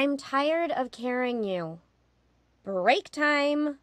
I'm tired of carrying you. Break time!